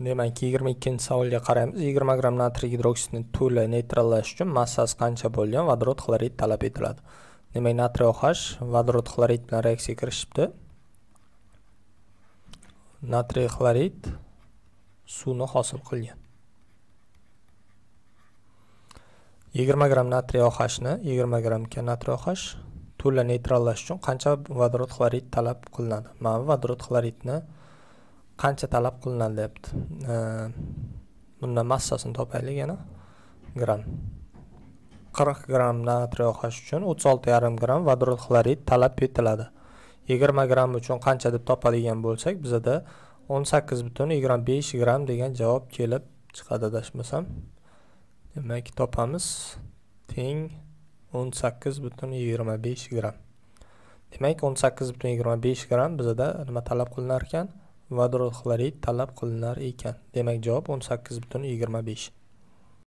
demak yigirma ikkinchi savolga qaraymiz yigirma gramm natriy gidroksidni to'la neytrallash uchun massasi qancha bo'lgan vodorod xlorid talab etiladi demak natriy oqash vodorod xlorid bilan reaksiyaga kirishibdi natriy xlorid suvni hosil qilgan yigirma gramm natriy oqashni yigirma grammga natriy oqash to'la neytrallash uchun qancha vodorod xlorid talab qilinadi mana bu vodorod xloridni qancha talab qilinadi deyapti bunda massasini topaylik yana gram qirq gramm natriy oqash uchun o'ttiz olti yarim gramm vodorod xlorid talab etiladi yigirma gramm uchun qancha deb topadigan bo'lsak bizada o'n sakkiz butun yigirma besh gramm degan javob kelib chiqadi adashmasam demak topamiz teng o'n sakkiz butun yigirma besh gramm demak o'n sakkiz butun yigirma besh gramm bizada nima talab qilinar ekan vodorod xlorid talab qilinar ekan demak javob o'n sakkiz butun yigirma besh